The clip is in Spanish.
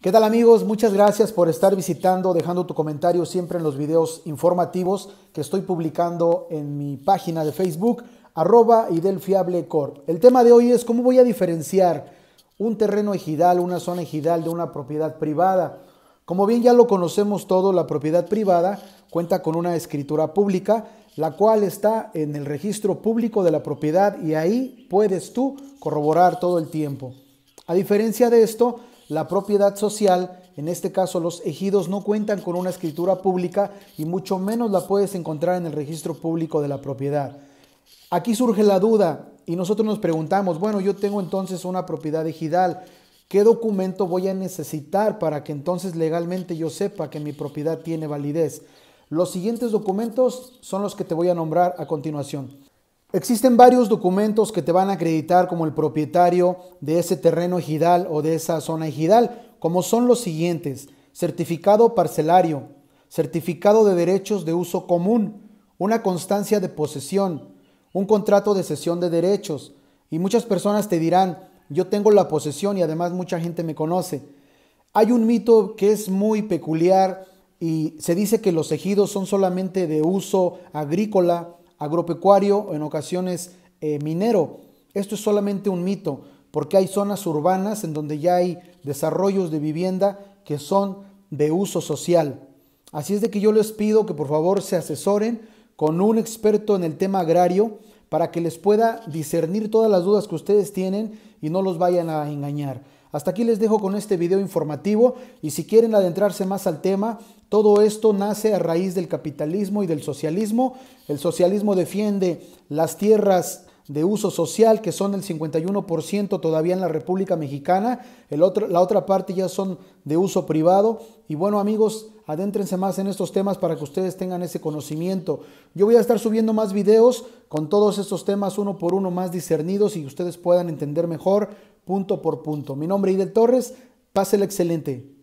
¿Qué tal amigos? Muchas gracias por estar visitando, dejando tu comentario siempre en los videos informativos que estoy publicando en mi página de Facebook, arroba y del fiable El tema de hoy es cómo voy a diferenciar un terreno ejidal, una zona ejidal de una propiedad privada. Como bien ya lo conocemos todo, la propiedad privada cuenta con una escritura pública, la cual está en el registro público de la propiedad y ahí puedes tú corroborar todo el tiempo. A diferencia de esto, la propiedad social, en este caso los ejidos, no cuentan con una escritura pública y mucho menos la puedes encontrar en el registro público de la propiedad. Aquí surge la duda y nosotros nos preguntamos, bueno, yo tengo entonces una propiedad ejidal, ¿qué documento voy a necesitar para que entonces legalmente yo sepa que mi propiedad tiene validez? Los siguientes documentos son los que te voy a nombrar a continuación. Existen varios documentos que te van a acreditar como el propietario de ese terreno ejidal o de esa zona ejidal, como son los siguientes. Certificado parcelario, certificado de derechos de uso común, una constancia de posesión, un contrato de cesión de derechos. Y muchas personas te dirán, yo tengo la posesión y además mucha gente me conoce. Hay un mito que es muy peculiar y se dice que los ejidos son solamente de uso agrícola agropecuario, en ocasiones eh, minero. Esto es solamente un mito, porque hay zonas urbanas en donde ya hay desarrollos de vivienda que son de uso social. Así es de que yo les pido que por favor se asesoren con un experto en el tema agrario para que les pueda discernir todas las dudas que ustedes tienen y no los vayan a engañar. Hasta aquí les dejo con este video informativo y si quieren adentrarse más al tema, todo esto nace a raíz del capitalismo y del socialismo. El socialismo defiende las tierras de uso social, que son el 51% todavía en la República Mexicana, el otro, la otra parte ya son de uso privado. Y bueno amigos, adéntrense más en estos temas para que ustedes tengan ese conocimiento. Yo voy a estar subiendo más videos con todos estos temas uno por uno más discernidos y ustedes puedan entender mejor punto por punto. Mi nombre es Idel Torres, el excelente.